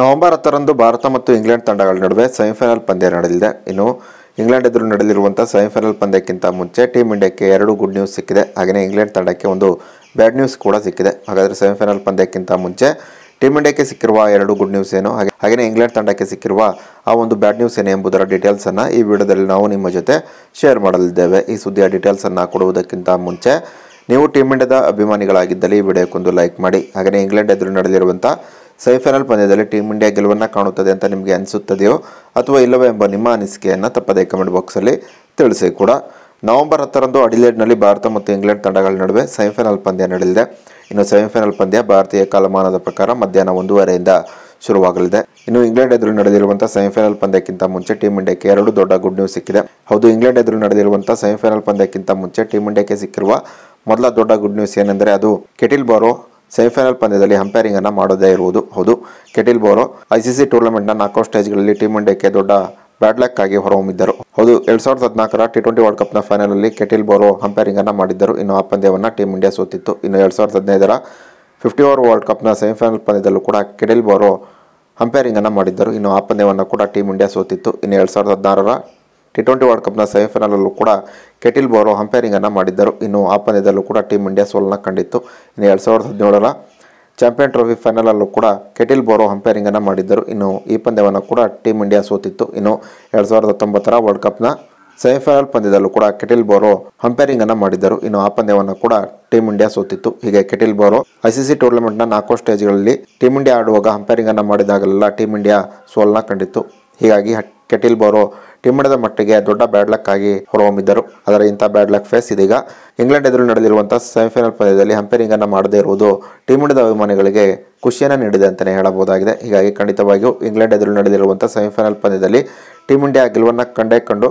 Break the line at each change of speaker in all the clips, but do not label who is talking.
November ಹತ್ತರಂದು ಭಾರತ ಮತ್ತು England ತಂಡಗಳ ನಡುವೆ ಸೆಮಿಫೈನಲ್ ಪಂದ್ಯ ನಡೆದಿದೆ ಇನ್ನು ಇಂಗ್ಲೆಂಡ್ ಎದುರು ನಡೆಯಲಿರುವಂಥ ಸೆಮಿಫೈನಲ್ ಪಂದ್ಯಕ್ಕಿಂತ ಮುಂಚೆ ಟೀಮ್ ಇಂಡಿಯಾಕ್ಕೆ ಎರಡು ಗುಡ್ ನ್ಯೂಸ್ ಸಿಕ್ಕಿದೆ ಹಾಗೆಯೇ ಇಂಗ್ಲೆಂಡ್ ತಂಡಕ್ಕೆ ಒಂದು ಬ್ಯಾಡ್ ನ್ಯೂಸ್ ಕೂಡ ಸಿಕ್ಕಿದೆ ಹಾಗಾದರೆ ಸೆಮಿಫೈನಲ್ ಪಂದ್ಯಕ್ಕಿಂತ ಮುಂಚೆ ಟೀಮ್ ಇಂಡಿಯಾಕ್ಕೆ ಸಿಕ್ಕಿರುವ ಎರಡು ಗುಡ್ ನ್ಯೂಸ್ ಏನು ಹಾಗೆ ಹಾಗೆಯೇ ಇಂಗ್ಲೆಂಡ್ ತಂಡಕ್ಕೆ ಸಿಕ್ಕಿರುವ ಆ ಒಂದು ಬ್ಯಾಡ್ ನ್ಯೂಸ್ ಏನು ಎಂಬುದರ ಡೀಟೇಲ್ಸನ್ನು ಈ ವಿಡಿಯೋದಲ್ಲಿ ನಾವು ನಿಮ್ಮ ಜೊತೆ ಶೇರ್ ಮಾಡಲಿದ್ದೇವೆ ಈ ಸುದ್ದಿಯ ಡೀಟೇಲ್ಸನ್ನು ಕೊಡುವುದಕ್ಕಿಂತ ಮುಂಚೆ ನೀವು ಟೀಮ್ ಇಂಡಿಯಾದ ಅಭಿಮಾನಿಗಳಾಗಿದ್ದಲ್ಲಿ ಈ ವಿಡಿಯೋಕ್ಕೊಂದು ಲೈಕ್ ಮಾಡಿ ಹಾಗೆಯೇ ಇಂಗ್ಲೆಂಡ್ ಎದುರು ನಡೆದಿರುವಂಥ ಸೆಮಿಫೈನಲ್ ಪಂದ್ಯದಲ್ಲಿ ಟೀಮ್ ಇಂಡಿಯಾ ಗೆಲುವನ್ನು ಕಾಣುತ್ತದೆ ಅಂತ ನಿಮಗೆ ಅನಿಸುತ್ತದೆಯೋ ಅಥವಾ ಇಲ್ಲವೋ ಎಂಬ ನಿಮ್ಮ ಅನಿಸಿಕೆಯನ್ನು ತಪ್ಪದೇ ಕಮೆಂಟ್ ಬಾಕ್ಸಲ್ಲಿ ತಿಳಿಸಿ ಕೂಡ ನವೆಂಬರ್ ಹತ್ತರಂದು ಅಡಿಲೇಡ್ನಲ್ಲಿ ಭಾರತ ಮತ್ತು ಇಂಗ್ಲೆಂಡ್ ತಂಡಗಳ ನಡುವೆ ಸೆಮಿಫೈನಲ್ ಪಂದ್ಯ ನಡೆಯಲಿದೆ ಇನ್ನು ಸೆಮಿಫೈನಲ್ ಪಂದ್ಯ ಭಾರತೀಯ ಕಾಲಮಾನದ ಪ್ರಕಾರ ಮಧ್ಯಾಹ್ನ ಒಂದೂವರೆಯಿಂದ ಶುರುವಾಗಲಿದೆ ಇನ್ನು ಇಂಗ್ಲೆಂಡ್ ಎದುರು ನಡೆದಿರುವಂತಹ ಸೆಮಿಫೈನಲ್ ಪಂದ್ಯಕ್ಕಿಂತ ಮುಂಚೆ ಟೀಮ್ ಇಂಡಿಯಾಕ್ಕೆ ಎರಡು ದೊಡ್ಡ ಗುಡ್ ನ್ಯೂಸ್ ಸಿಕ್ಕಿದೆ ಹೌದು ಇಂಗ್ಲೆಂಡ್ ಎದುರು ನಡೆದಿರುವಂತಹ ಸೆಮಿಫೈನಲ್ ಪಂದ್ಯಕ್ಕಿಂತ ಮುಂಚೆ ಟೀಮ್ ಇಂಡಿಯಾಕ್ಕೆ ಸಿಕ್ಕಿರುವ ಮೊದಲ ದೊಡ್ಡ ಗುಡ್ ನ್ಯೂಸ್ ಏನೆಂದರೆ ಅದು ಕೆಟಿಲ್ ಬಾರೋ ಸೆಮಿಫೈನಲ್ ಪಂದ್ಯದಲ್ಲಿ ಅಂಪೈರಿಂಗ್ ಅನ್ನು ಮಾಡೋದೇ ಇರುವುದು ಹೌದು ಕೆಟಿಲ್ ಬೋರೋ ಐಸಿಸಿ ಟೂರ್ನಮೆಂಟ್ನ ನಾಲ್ಕು ಸ್ಟೇಜ್ಗಳಲ್ಲಿ ಟೀಮ್ ಇಂಡಿಯಾಕ್ಕೆ ದೊಡ್ಡ ಬ್ಯಾಡ್ ಲಕ್ ಆಗಿ ಹೊರಹೊಮ್ಮಿದ್ದರು ಹೌದು ಎರಡ್ ಸಾವಿರದ ಹದಿನಾಲ್ಕರ ಟಿ ಟ್ವೆಂಟಿ ವರ್ಲ್ಡ್ ಕಪ್ನ ಫೈನಲಲ್ಲಿ ಕೆಟಿಲ್ ಬೋರೋ ಅಂಪೈರಿಂಗ್ ಅನ್ನು ಮಾಡಿದ್ದರು ಇನ್ನು ಆ ಪಂದ್ಯವನ್ನು ಟೀಮ್ ಇಂಡಿಯಾ ಸೋತಿತ್ತು ಇನ್ನು ಎರಡ್ ಸಾವಿರದ ಹದಿನೈದರ ಫಿಫ್ಟಿ ಓವರ್ ವರ್ಲ್ಡ್ ಕಪ್ನ ಸೆಮಿಫೈನಲ್ ಪಂದ್ಯದಲ್ಲೂ ಕೂಡ ಕೆಟಿಲ್ ಬೋರೋ ಹಂಪೇರಿಂಗನ್ನು ಅನ್ನು ಮಾಡಿದ್ದರು ಇನ್ನು ಆ ಪಂದ್ಯವನ್ನು ಕೂಡ ಟೀಮ್ ಇಂಡಿಯಾ ಸೋತಿತ್ತು ಇನ್ನು ಎರಡ್ ಸಾವಿರದ ಹದಿನಾರರ ಟಿ ಟ್ವೆಂಟಿ ವರ್ಲ್ಡ್ ಕಪ್ನ ಸೆಮಿಫೈನಲಲ್ಲೂ ಕೂಡ ಕೆಟಿಲ್ ಬೋರೋ ಹಂಪೇರಿಂಗನ್ನು ಮಾಡಿದ್ದರು ಇನ್ನು ಆ ಪಂದ್ಯದಲ್ಲೂ ಕೂಡ ಟೀಮ್ ಇಂಡಿಯಾ ಸೋಲನ್ನು ಕಂಡಿತ್ತು ಇನ್ನು ಎರಡು ಸಾವಿರದ ಹದಿನೇಳರ ಚಾಂಪಿಯನ್ ಟ್ರೋಫಿ ಫೈನಲಲ್ಲೂ ಕೂಡ ಕೆಟಿಲ್ ಬೋರೋ ಹಂಪೇರಿಂಗನ್ನು ಮಾಡಿದ್ದರು ಇನ್ನು ಈ ಪಂದ್ಯವನ್ನು ಕೂಡ ಟೀಮ್ ಇಂಡಿಯಾ ಸೋತಿತ್ತು ಇನ್ನು ಎರಡು ಸಾವಿರದ ಹತ್ತೊಂಬತ್ತರ ವರ್ಲ್ಡ್ ಕಪ್ನ ಸೆಮಿಫೈನಲ್ ಪಂದ್ಯದಲ್ಲೂ ಕೂಡ ಕೆಟಿಲ್ ಬೋರೋ ಹಂಪೇರಿಂಗ್ ಅನ್ನು ಮಾಡಿದ್ದರು ಇನ್ನು ಆ ಪಂದ್ಯವನ್ನು ಕೂಡ ಟೀಮ್ ಇಂಡಿಯಾ ಸೋತಿತ್ತು ಹೀಗೆ ಕೆಟಿಲ್ ಬೋರೋ ಐಸಿಸಿ ಟೂರ್ನಮೆಂಟ್ನ ನಾಲ್ಕು ಸ್ಟೇಜ್ಗಳಲ್ಲಿ ಟೀಮ್ ಇಂಡಿಯಾ ಆಡುವಾಗ ಹಂಪೇರಿಂಗ್ ಅನ್ನು ಮಾಡಿದಾಗಲೆಲ್ಲ ಟೀಮ್ ಇಂಡಿಯಾ ಸೋಲನ್ನ ಕಂಡಿತ್ತು ಹೀಗಾಗಿ ಕೆಟಿಲ್ ಬೋರೋ ಹಿಮ್ಮಡದ ಮಟ್ಟಿಗೆ ದೊಡ್ಡ ಬ್ಯಾಡ್ ಲಕ್ ಆಗಿ ಹೊರಹೊಮ್ಮಿದ್ದರು ಅದರ ಇಂಥ ಬ್ಯಾಡ್ ಲಕ್ ಫೇಸ್ ಇದೀಗ ಇಂಗ್ಲೆಂಡ್ ಎದುರು ನಡೆದಿರುವಂತಹ ಸೆಮಿಫೈನಲ್ ಪಂದ್ಯದಲ್ಲಿ ಹಂಪೇರಿಂಗ್ ಅನ್ನು ಮಾಡದೇ ಇರುವುದು ಟೀಮ್ ಇಂಡಿಯಾದ ಅಭಿಮಾನಿಗಳಿಗೆ ಖುಷಿಯನ್ನು ನೀಡಿದೆ ಅಂತಲೇ ಹೇಳಬಹುದಾಗಿದೆ ಹೀಗಾಗಿ ಖಂಡಿತವಾಗಿಯೂ ಇಂಗ್ಲೆಂಡ್ ಎದುರು ನಡೆದಿರುವಂತಹ ಸೆಮಿಫೈನಲ್ ಪಂದ್ಯದಲ್ಲಿ ಟೀಮ್ ಇಂಡಿಯಾ ಗೆಲುವನ್ನು ಕಂಡೇ ಕಂಡು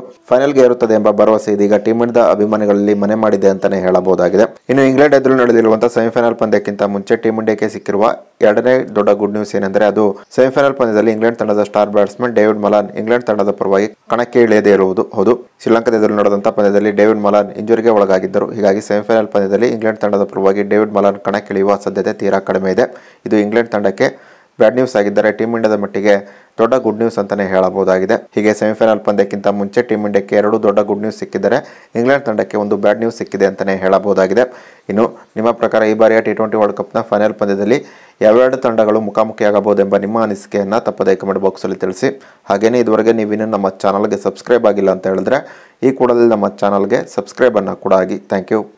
ಗೆ ಇರುತ್ತದೆ ಎಂಬ ಭರವಸೆ ಇದೀಗ ಟೀಮ್ ಇಂಡಿಯಾದ ಅಭಿಮಾನಿಗಳಲ್ಲಿ ಮನೆ ಮಾಡಿದೆ ಅಂತಲೇ ಹೇಳಬಹುದಾಗಿದೆ ಇನ್ನು ಇಂಗ್ಲೆಂಡ್ ಎದುರು ನಡೆದಿರುವಂತಹ ಸೆಮಿಫೈನಲ್ ಪಂದ್ಯಕ್ಕಿಂತ ಮುಂಚೆ ಟೀಮ್ ಇಂಡಿಯಾಕ್ಕೆ ಸಿಕ್ಕಿರುವ ಎರಡನೇ ದೊಡ್ಡ ಗುಡ್ ನ್ಯೂಸ್ ಏನೆಂದರೆ ಅದು ಸೆಮಿಫೈನಲ್ ಪಂದ್ಯದಲ್ಲಿ ಇಂಗ್ಲೆಂಡ್ ತಂಡದ star batsman David Malan England ತಂಡದ ಪರವಾಗಿ ಕಣಕ್ಕೆ ಕಣಕ್ಕೆ ಇಳಿಯದೇ ಇರುವುದು ಹೌದು ಶ್ರೀಲಂಕಾದ ಎದುರು ನಡೆದಂತಹ ಪಂದ್ಯದಲ್ಲಿ ಡೇವಿಡ್ ಮಲಾನ್ ಇಂಜುರಿಗೆ ಒಳಗಾಗಿದ್ದರು ಹೀಗಾಗಿ ಸೆಮಿಫೈನಲ್ ಪಂದ್ಯದಲ್ಲಿ ಇಂಗ್ಲೆಂಡ್ ತಂಡದ ಪರವಾಗಿ ಡೇವಿಡ್ ಮಲಾನ್ ಕಣಕ್ಕಿಳಿಯುವ ಸಾಧ್ಯತೆ ತೀರಾ ಕಡಿಮೆ ಇದೆ ಇದು ಇಂಗ್ಲೆಂಡ್ ತಂಡಕ್ಕೆ ಬ್ಯಾಡ್ ನ್ಯೂಸ್ ಆಗಿದ್ದರೆ ಟೀಮ್ ಇಂಡಿಯಾದ ಮಟ್ಟಿಗೆ ದೊಡ್ಡ ಗುಡ್ ನ್ಯೂಸ್ ಅಂತಲೇ ಹೇಳಬಹುದಾಗಿದೆ ಹೀಗೆ ಸೆಮಿಫೈನಲ್ ಪಂದ್ಯಕ್ಕಿಂತ ಮುಂಚೆ ಟೀಮ್ ಇಂಡಿಯಾಕ್ಕೆ ಎರಡು ದೊಡ್ಡ ಗುಡ್ ನ್ಯೂಸ್ ಸಿಕ್ಕಿದರೆ ಇಂಗ್ಲೆಂಡ್ ತಂಡಕ್ಕೆ ಒಂದು ಬ್ಯಾಡ್ ನ್ಯೂಸ್ ಸಿಕ್ಕಿದೆ ಅಂತಲೇ ಹೇಳಬಹುದಾಗಿದೆ ಇನ್ನು ನಿಮ್ಮ ಪ್ರಕಾರ ಈ ಬಾರಿಯ ಟಿ ಟ್ವೆಂಟಿ ವರ್ಲ್ಡ್ ಕಪ್ನ ಫೈನಲ್ ಪಂದ್ಯದಲ್ಲಿ ಯಾವೆರಡು ತಂಡಗಳು ಮುಖಾಮುಖಿಯಾಗಬಹುದು ಎಂಬ ನಿಮ್ಮ ಅನಿಸಿಕೆಯನ್ನು ತಪ್ಪದೇ ಕಮೆಂಟ್ ಬಾಕ್ಸಲ್ಲಿ ತಿಳಿಸಿ ಹಾಗೆಯೇ ಇದುವರೆಗೆ ನೀವಿನ್ನೂ ನಮ್ಮ ಚಾನಲ್ಗೆ ಸಬ್ಸ್ಕ್ರೈಬ್ ಆಗಿಲ್ಲ ಅಂತ ಹೇಳಿದ್ರೆ ಈ ಕೂಡಲೇ ನಮ್ಮ ಚಾನಲ್ಗೆ ಸಬ್ಸ್ಕ್ರೈಬನ್ನು ಕೂಡ ಆಗಿ ಥ್ಯಾಂಕ್ ಯು